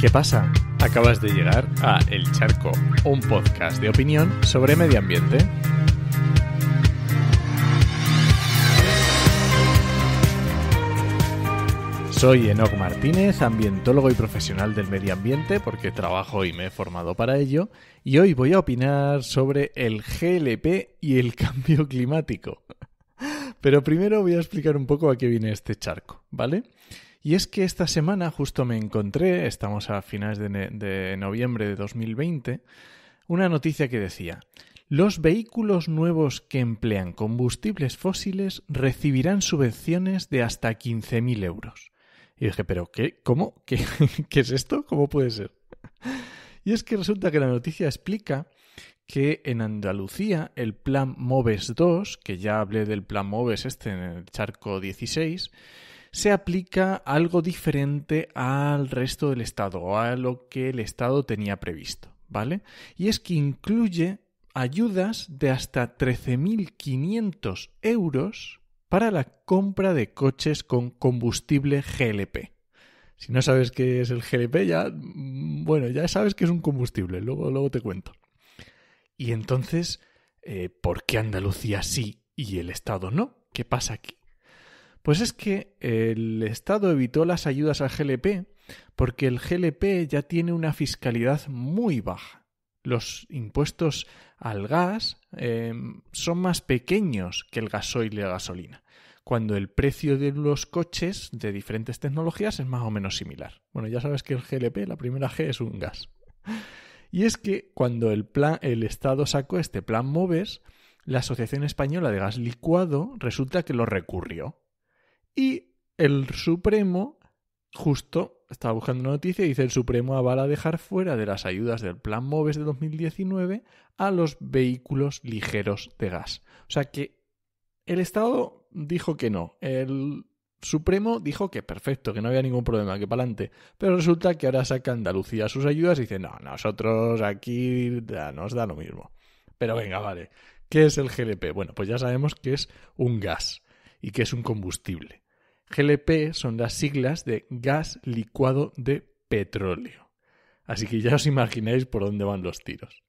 ¿Qué pasa? Acabas de llegar a El Charco, un podcast de opinión sobre medio ambiente. Soy Enoc Martínez, ambientólogo y profesional del medio ambiente, porque trabajo y me he formado para ello, y hoy voy a opinar sobre el GLP y el cambio climático. Pero primero voy a explicar un poco a qué viene este charco, ¿vale? Y es que esta semana justo me encontré, estamos a finales de, de noviembre de 2020, una noticia que decía, los vehículos nuevos que emplean combustibles fósiles recibirán subvenciones de hasta 15.000 euros. Y dije, ¿pero qué? ¿Cómo? ¿Qué, ¿Qué es esto? ¿Cómo puede ser? Y es que resulta que la noticia explica que en Andalucía el plan MOVES 2, que ya hablé del plan MOVES este en el charco 16, se aplica algo diferente al resto del Estado o a lo que el Estado tenía previsto, ¿vale? Y es que incluye ayudas de hasta 13.500 euros para la compra de coches con combustible GLP. Si no sabes qué es el GLP, ya, mm, bueno, ya sabes que es un combustible, luego, luego te cuento. Y entonces, eh, ¿por qué Andalucía sí y el Estado no? ¿Qué pasa aquí? Pues es que el Estado evitó las ayudas al GLP porque el GLP ya tiene una fiscalidad muy baja. Los impuestos al gas em, son más pequeños que el gasoil y la gasolina, cuando el precio de los coches de diferentes tecnologías es más o menos similar. Bueno, ya sabes que el GLP, la primera G, es un gas. Y es que cuando el, el Estado sacó este plan MOVES, la Asociación Española de Gas Licuado resulta que lo recurrió y el Supremo, justo, estaba buscando una noticia, y dice el Supremo avala dejar fuera de las ayudas del Plan MOVES de 2019 a los vehículos ligeros de gas. O sea que el Estado dijo que no, el Supremo dijo que perfecto, que no había ningún problema, que para adelante. Pero resulta que ahora saca Andalucía sus ayudas y dice, no, nosotros aquí nos da lo mismo. Pero venga, vale. ¿Qué es el GLP? Bueno, pues ya sabemos que es un gas y que es un combustible. GLP son las siglas de gas licuado de petróleo. Así que ya os imagináis por dónde van los tiros.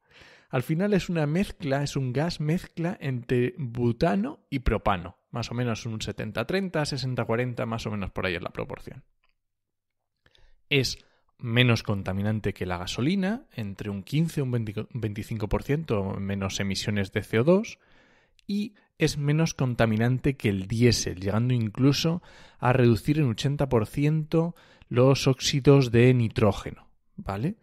Al final es una mezcla, es un gas mezcla entre butano y propano. Más o menos un 70-30, 60-40, más o menos por ahí es la proporción. Es menos contaminante que la gasolina, entre un 15 y un 25% menos emisiones de CO2 y es menos contaminante que el diésel, llegando incluso a reducir en 80% los óxidos de nitrógeno, ¿vale?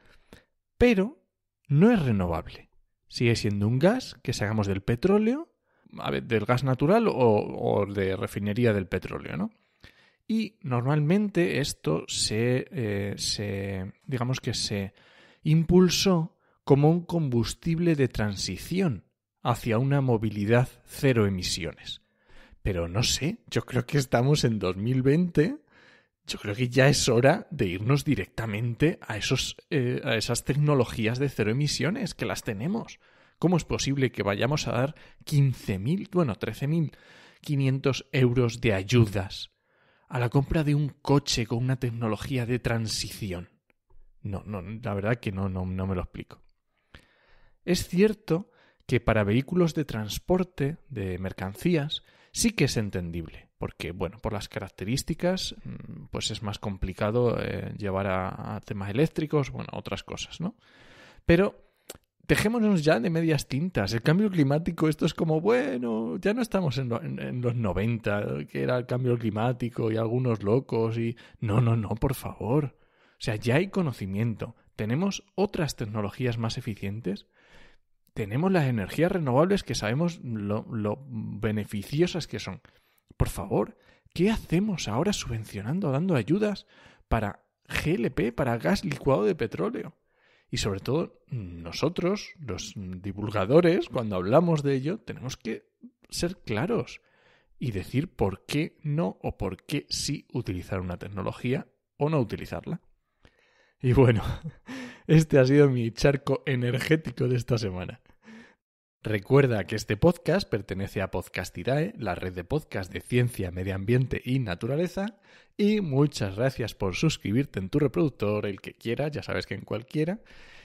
Pero no es renovable. Sigue siendo un gas que sacamos del petróleo, del gas natural o, de refinería del petróleo, ¿no? Y normalmente esto se, eh, se, digamos que se impulsó como un combustible de transición hacia una movilidad cero emisiones. Pero no sé, yo creo que estamos en 2020, yo creo que ya es hora de irnos directamente a, esos, eh, a esas tecnologías de cero emisiones, que las tenemos. ¿Cómo es posible que vayamos a dar 15.000, bueno, 13.500 euros de ayudas a la compra de un coche con una tecnología de transición? No, no, la verdad que no, no me lo explico. Es cierto que para vehículos de transporte de mercancías sí que es entendible, porque bueno, por las características mm, pues es más complicado eh, llevar a, temas eléctricos, bueno, otras cosas, ¿no? Pero dejémonos ya de medias tintas, el cambio climático, esto es como, bueno, ya no estamos en, en los 90, que era el cambio climático y algunos locos y... No, no, no, por favor. O sea, ya hay conocimiento, tenemos otras tecnologías más eficientes tenemos las energías renovables que sabemos lo, beneficiosas que son. Por favor, ¿qué hacemos ahora subvencionando, dando ayudas para GLP, para gas licuado de petróleo? Y sobre todo, nosotros, los divulgadores, cuando hablamos de ello, tenemos que ser claros y decir por qué no o por qué sí utilizar una tecnología o no utilizarla. Y bueno, este ha sido mi charco energético de esta semana. Recuerda que este podcast pertenece a Podcastidae, la red de podcast de ciencia, medio ambiente y naturaleza. Y muchas gracias por suscribirte en tu reproductor, el que quiera, ya sabes que en cualquiera.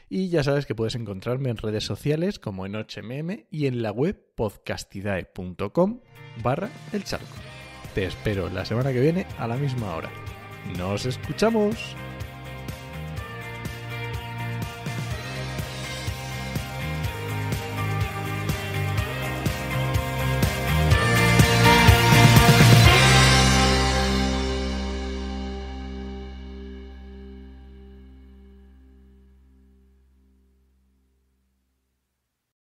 Y ya sabes que puedes encontrarme en redes sociales como en HMM y en la web podcastidae.com barra el charco. Te espero la semana que viene a la misma hora. ¡Nos escuchamos!